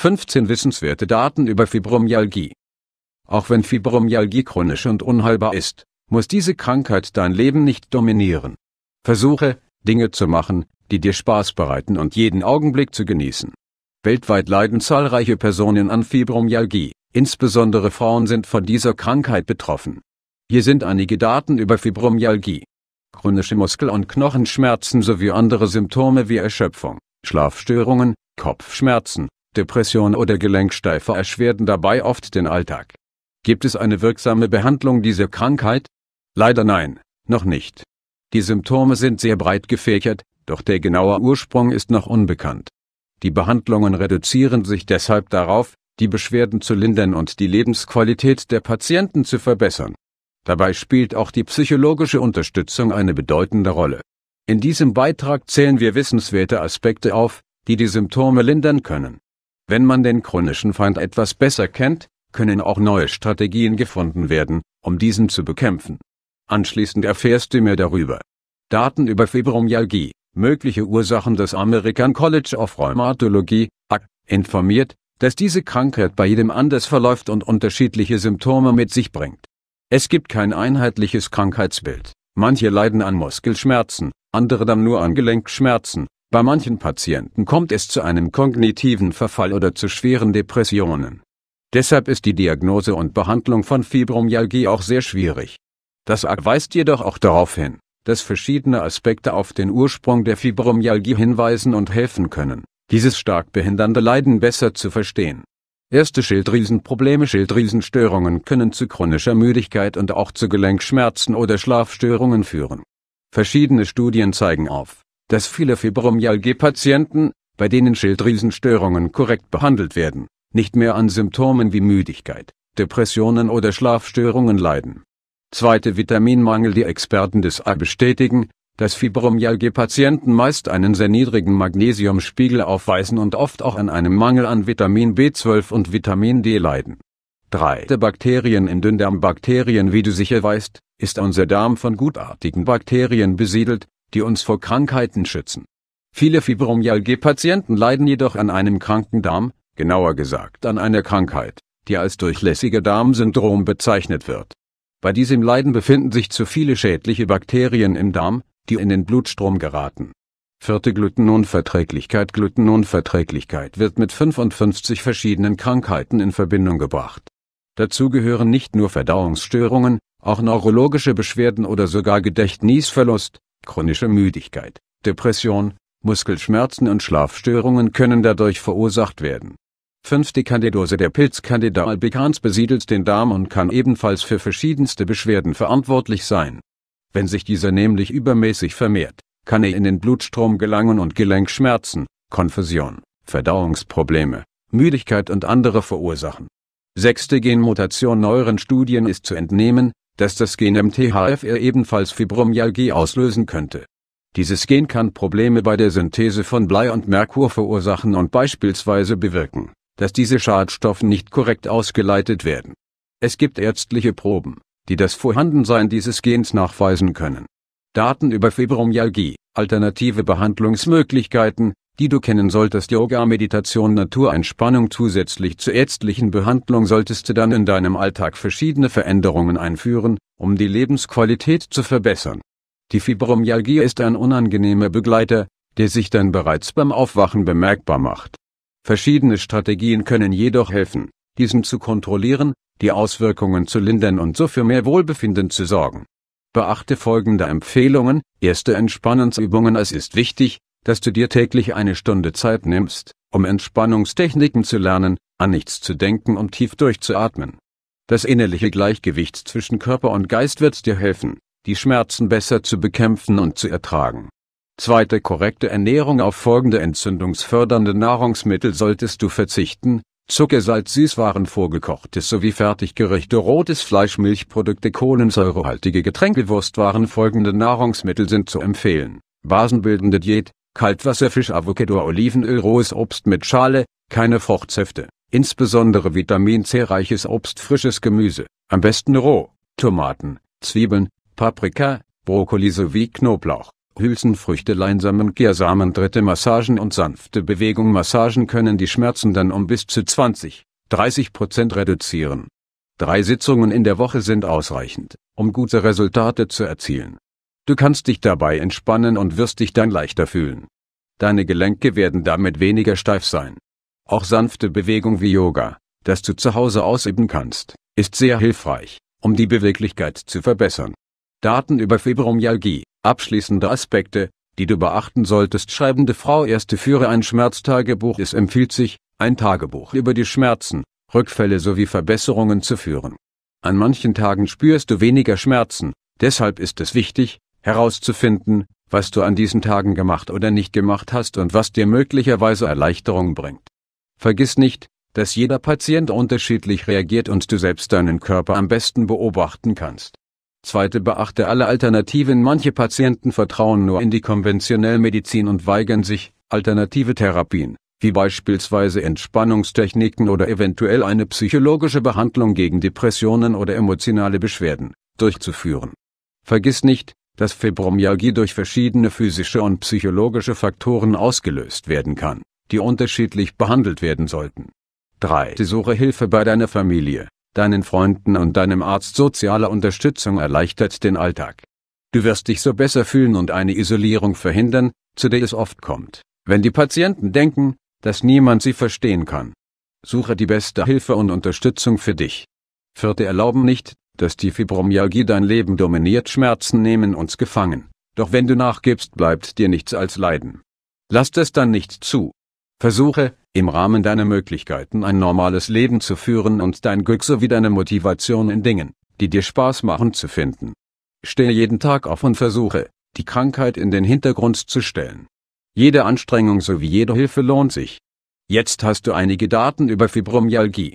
15 wissenswerte Daten über Fibromyalgie. Auch wenn Fibromyalgie chronisch und unheilbar ist, muss diese Krankheit dein Leben nicht dominieren. Versuche, Dinge zu machen, die dir Spaß bereiten und jeden Augenblick zu genießen. Weltweit leiden zahlreiche Personen an Fibromyalgie, insbesondere Frauen sind von dieser Krankheit betroffen. Hier sind einige Daten über Fibromyalgie. Chronische Muskel- und Knochenschmerzen sowie andere Symptome wie Erschöpfung, Schlafstörungen, Kopfschmerzen, Depression oder Gelenksteife erschwerten dabei oft den Alltag. Gibt es eine wirksame Behandlung dieser Krankheit? Leider nein, noch nicht. Die Symptome sind sehr breit gefächert, doch der genaue Ursprung ist noch unbekannt. Die Behandlungen reduzieren sich deshalb darauf, die Beschwerden zu lindern und die Lebensqualität der Patienten zu verbessern. Dabei spielt auch die psychologische Unterstützung eine bedeutende Rolle. In diesem Beitrag zählen wir wissenswerte Aspekte auf, die die Symptome lindern können. Wenn man den chronischen Feind etwas besser kennt, können auch neue Strategien gefunden werden, um diesen zu bekämpfen. Anschließend erfährst du mehr darüber. Daten über Fibromyalgie, mögliche Ursachen des American College of Rheumatology, AC, informiert, dass diese Krankheit bei jedem anders verläuft und unterschiedliche Symptome mit sich bringt. Es gibt kein einheitliches Krankheitsbild. Manche leiden an Muskelschmerzen, andere dann nur an Gelenkschmerzen, bei manchen Patienten kommt es zu einem kognitiven Verfall oder zu schweren Depressionen. Deshalb ist die Diagnose und Behandlung von Fibromyalgie auch sehr schwierig. Das AG weist jedoch auch darauf hin, dass verschiedene Aspekte auf den Ursprung der Fibromyalgie hinweisen und helfen können, dieses stark behindernde Leiden besser zu verstehen. Erste Schilddrüsenprobleme Schilddrüsenstörungen können zu chronischer Müdigkeit und auch zu Gelenkschmerzen oder Schlafstörungen führen. Verschiedene Studien zeigen auf, dass viele Fibromyalgie-Patienten, bei denen Schilddrüsenstörungen korrekt behandelt werden, nicht mehr an Symptomen wie Müdigkeit, Depressionen oder Schlafstörungen leiden. Zweite Vitaminmangel Die Experten des A bestätigen, dass Fibromyalgie-Patienten meist einen sehr niedrigen Magnesiumspiegel aufweisen und oft auch an einem Mangel an Vitamin B12 und Vitamin D leiden. 3. Bakterien im Dünndarm Bakterien Wie du sicher weißt, ist unser Darm von gutartigen Bakterien besiedelt, die uns vor Krankheiten schützen. Viele Fibromyalgie-Patienten leiden jedoch an einem kranken Darm, genauer gesagt an einer Krankheit, die als durchlässiger Darmsyndrom bezeichnet wird. Bei diesem Leiden befinden sich zu viele schädliche Bakterien im Darm, die in den Blutstrom geraten. Vierte Glutenunverträglichkeit Glutenunverträglichkeit wird mit 55 verschiedenen Krankheiten in Verbindung gebracht. Dazu gehören nicht nur Verdauungsstörungen, auch neurologische Beschwerden oder sogar Gedächtnisverlust, Chronische Müdigkeit, Depression, Muskelschmerzen und Schlafstörungen können dadurch verursacht werden. Fünfte Die Candidose Der Pilz Candida albicans besiedelt den Darm und kann ebenfalls für verschiedenste Beschwerden verantwortlich sein. Wenn sich dieser nämlich übermäßig vermehrt, kann er in den Blutstrom gelangen und Gelenkschmerzen, Konfusion, Verdauungsprobleme, Müdigkeit und andere verursachen. Sechste Genmutation neueren Studien ist zu entnehmen, dass das Gen MTHFR ebenfalls Fibromyalgie auslösen könnte. Dieses Gen kann Probleme bei der Synthese von Blei und Merkur verursachen und beispielsweise bewirken, dass diese Schadstoffe nicht korrekt ausgeleitet werden. Es gibt ärztliche Proben, die das Vorhandensein dieses Gens nachweisen können. Daten über Fibromyalgie, alternative Behandlungsmöglichkeiten, die du kennen solltest. Yoga, Meditation, Naturentspannung. Zusätzlich zur ärztlichen Behandlung solltest du dann in deinem Alltag verschiedene Veränderungen einführen, um die Lebensqualität zu verbessern. Die Fibromyalgie ist ein unangenehmer Begleiter, der sich dann bereits beim Aufwachen bemerkbar macht. Verschiedene Strategien können jedoch helfen, diesen zu kontrollieren, die Auswirkungen zu lindern und so für mehr Wohlbefinden zu sorgen. Beachte folgende Empfehlungen. Erste Entspannungsübungen. Es ist wichtig, dass du dir täglich eine Stunde Zeit nimmst, um Entspannungstechniken zu lernen, an nichts zu denken und tief durchzuatmen. Das innerliche Gleichgewicht zwischen Körper und Geist wird dir helfen, die Schmerzen besser zu bekämpfen und zu ertragen. Zweite korrekte Ernährung auf folgende entzündungsfördernde Nahrungsmittel solltest du verzichten, Zucker, Salz, Süßwaren, vorgekochtes sowie Fertiggerichte, rotes Fleisch, Milchprodukte, kohlensäurehaltige Getränke, Wurstwaren. Folgende Nahrungsmittel sind zu empfehlen. Basenbildende Diät, Kaltwasserfisch Avocado Olivenöl rohes Obst mit Schale, keine Fruchtsäfte, insbesondere Vitamin C reiches Obst frisches Gemüse, am besten roh, Tomaten, Zwiebeln, Paprika, Brokkoli sowie Knoblauch, Hülsenfrüchte Leinsamen Giersamen Dritte Massagen und sanfte Bewegung Massagen können die Schmerzen dann um bis zu 20, 30 Prozent reduzieren. Drei Sitzungen in der Woche sind ausreichend, um gute Resultate zu erzielen Du kannst dich dabei entspannen und wirst dich dann leichter fühlen. Deine Gelenke werden damit weniger steif sein. Auch sanfte Bewegung wie Yoga, das du zu Hause ausüben kannst, ist sehr hilfreich, um die Beweglichkeit zu verbessern. Daten über Fibromyalgie, abschließende Aspekte, die du beachten solltest. Schreibende Frau erste führe ein Schmerztagebuch. Es empfiehlt sich, ein Tagebuch über die Schmerzen, Rückfälle sowie Verbesserungen zu führen. An manchen Tagen spürst du weniger Schmerzen, deshalb ist es wichtig, herauszufinden, was du an diesen Tagen gemacht oder nicht gemacht hast und was dir möglicherweise Erleichterung bringt. Vergiss nicht, dass jeder Patient unterschiedlich reagiert und du selbst deinen Körper am besten beobachten kannst. Zweite beachte alle Alternativen. Manche Patienten vertrauen nur in die konventionelle Medizin und weigern sich, alternative Therapien, wie beispielsweise Entspannungstechniken oder eventuell eine psychologische Behandlung gegen Depressionen oder emotionale Beschwerden, durchzuführen. Vergiss nicht, dass Fibromyalgie durch verschiedene physische und psychologische Faktoren ausgelöst werden kann, die unterschiedlich behandelt werden sollten. 3. Suche Hilfe bei deiner Familie, deinen Freunden und deinem Arzt. Soziale Unterstützung erleichtert den Alltag. Du wirst dich so besser fühlen und eine Isolierung verhindern, zu der es oft kommt, wenn die Patienten denken, dass niemand sie verstehen kann. Suche die beste Hilfe und Unterstützung für dich. Vierte erlauben nicht, dass die Fibromyalgie dein Leben dominiert. Schmerzen nehmen uns gefangen. Doch wenn du nachgibst, bleibt dir nichts als Leiden. Lass das dann nicht zu. Versuche, im Rahmen deiner Möglichkeiten ein normales Leben zu führen und dein Glück sowie deine Motivation in Dingen, die dir Spaß machen, zu finden. Stehe jeden Tag auf und versuche, die Krankheit in den Hintergrund zu stellen. Jede Anstrengung sowie jede Hilfe lohnt sich. Jetzt hast du einige Daten über Fibromyalgie.